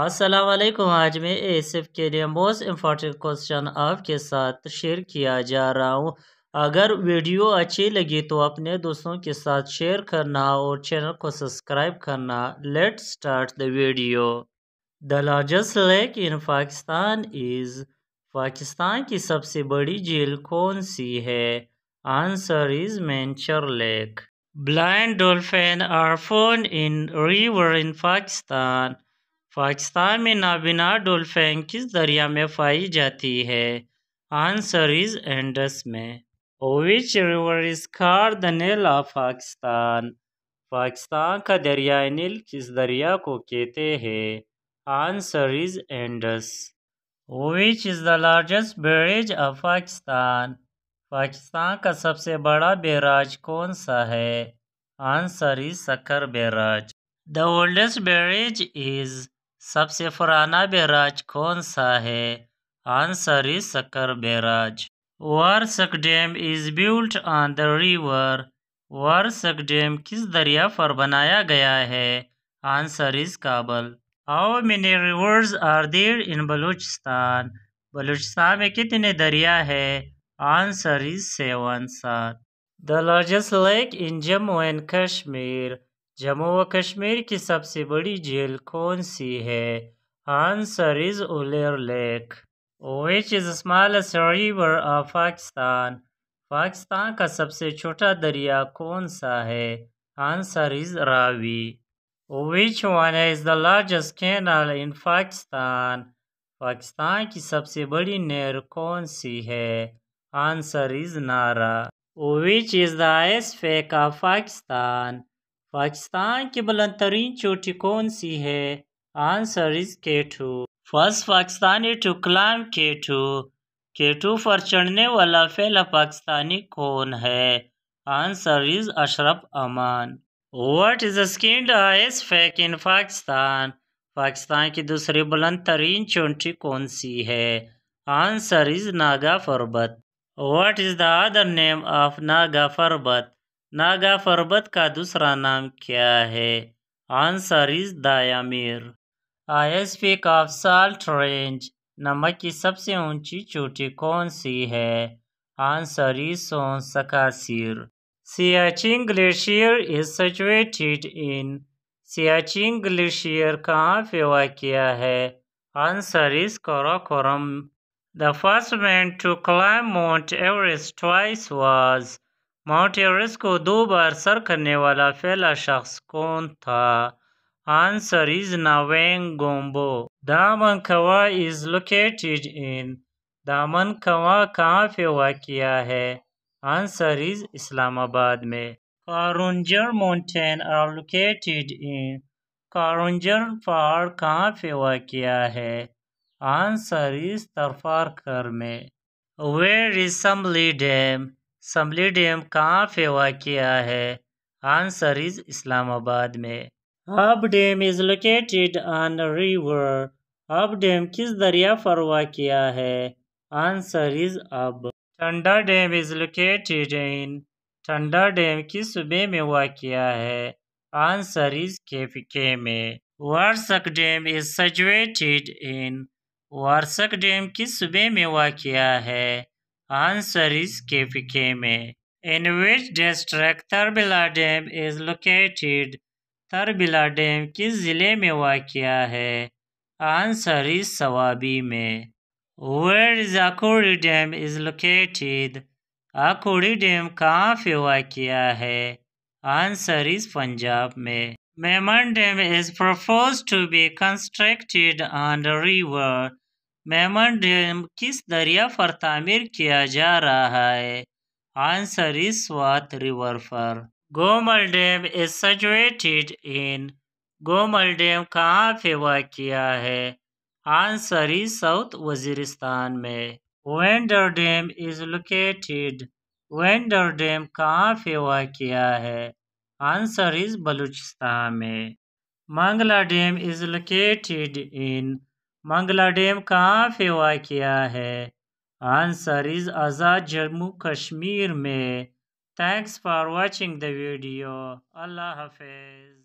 असलम आज मैं एसएफ के लिए मोस्ट इम्पॉर्टेंट क्वेश्चन आपके साथ शेयर किया जा रहा हूँ अगर वीडियो अच्छी लगी तो अपने दोस्तों के साथ शेयर करना और चैनल को सब्सक्राइब करना let start the video the largest lake in Pakistan is Pakistan की सबसे बड़ी झील कौन सी है answer is Manchar lake blind dolphin are found in river in Pakistan Pakistan में नाबिना डोल्फेन किस दरिया में पाई जाती है आंसर इज एंडस में ओविच रिवर इज खार the Nile of Pakistan Pakistan का दरिया नील किस दरिया को कहते हैं answer is Indus which is the largest barrage of Pakistan Pakistan का सबसे बड़ा बैराज कौन सा है answer is Sukkur barrage the oldest barrage is सबसे पुराना बैराज कौन सा है answer is Sukkur barrage Warsak dam is built on the river Warsak dam किस दरिया पर बनाया गया है answer is Kabul how many rivers are there in Balochistan Balochistan में कितने दरिया है आंसर इज सेवन सात the largest lake in Jammu and Kashmir Jammu व कश्मीर की सबसे बड़ी झील कौन सी है answer is Wular lake which is smallest river of Pakistan Pakistan का सबसे छोटा दरिया कौन सा है answer is Ravi which one is the largest canal in Pakistan Pakistan की सबसे बड़ी नहर कौन सी है answer is Nara which is the highest peak of Pakistan Pakistan की बुलंद तरीन चोटी कौन सी है answer is K two first Pakistani to climb K two K two पर चढ़ने वाला पहला पाकिस्तानी कौन है answer is Ashraf Aman what is second highest peak in Pakistan Pakistan की दूसरी बुलंद तरीन चोटी कौन सी है answer is Nanga Parbat what is the other name of Nanga Parbat Nanga Parbat का दूसरा नाम क्या है answer is Diamir highest peak of salt range नमक की सबसे ऊंची चोटी कौन सी है answer is Soon Sakesar Siachen glacier is situated in Siachen glacier कहाँ पे वाक़ है answer is Karakoram the first man to climb Mount Everest twice was Mount Everest को दो बार सर करने वाला पहला शख्स कौन था आंसर इज नावेंग गोम्बो दामन खवा इज लोकेटेड इन दामन खवा कहाँ पे वाक़ है आंसर इज इस्लामाबाद में Karoonjhar mountain are located in Karoonjhar पहाड़ कहाँ पे वाक़ है आंसर इज तरफार कर में where is Simly dam Simly dam कहाँ पे वाक़ है आंसर इज इस्लामाबाद में Hub dam is located on river Hub dam किस दरिया पर वाक़ है आंसर इज़ अब ठंडा डैम इज़ लोकेटेड इन ठंडा डैम किस सूबे में वाक़ है आंसर इज़ केपीके में Warsak dam is situated in Warsak dam किस सूबे में वाक़ है answer is KPKMA, in which district Tarbila Dam is located. Tarbela dam किस ज़िले में वाक़ है आंसर इज सवाबी में where is Akori dam is located Akori dam कहाँ पे वाक़ है आंसर इज़ पंजाब में Mohmand dam is propose to be constructed on river Mohmand dam किस दरिया पर तामीर किया जा रहा है आंसर इज स्वात रिवर पर Gomal dam is situated in Gomal dam कहाँ पे किया है आंसर इज साउथ वजीरिस्तान में Winder dam is located Winder dam कहाँ पे किया है आंसर इज बलूचिस्तान में Mangla dam is located in Mangla dam कहाँ फेवा किया है आंसर इज आज़ाद जम्मू कश्मीर में thanks for watching the video अल्लाह हाफिज़